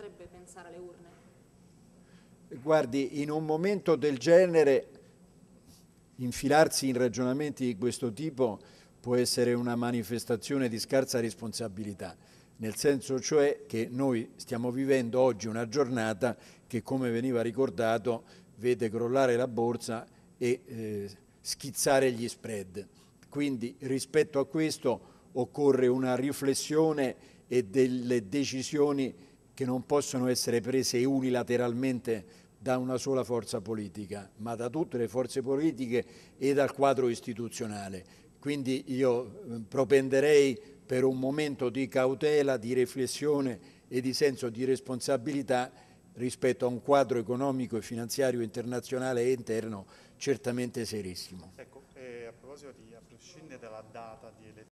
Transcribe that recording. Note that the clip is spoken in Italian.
potrebbe pensare alle urne? Guardi, in un momento del genere infilarsi in ragionamenti di questo tipo può essere una manifestazione di scarsa responsabilità, nel senso cioè che noi stiamo vivendo oggi una giornata che, come veniva ricordato, vede crollare la borsa e eh, schizzare gli spread. Quindi rispetto a questo occorre una riflessione e delle decisioni che non possono essere prese unilateralmente da una sola forza politica, ma da tutte le forze politiche e dal quadro istituzionale. Quindi io eh, propenderei per un momento di cautela, di riflessione e di senso di responsabilità rispetto a un quadro economico e finanziario internazionale e interno certamente serissimo. Ecco, eh, a proposito di, a prescindere dalla data di elezione,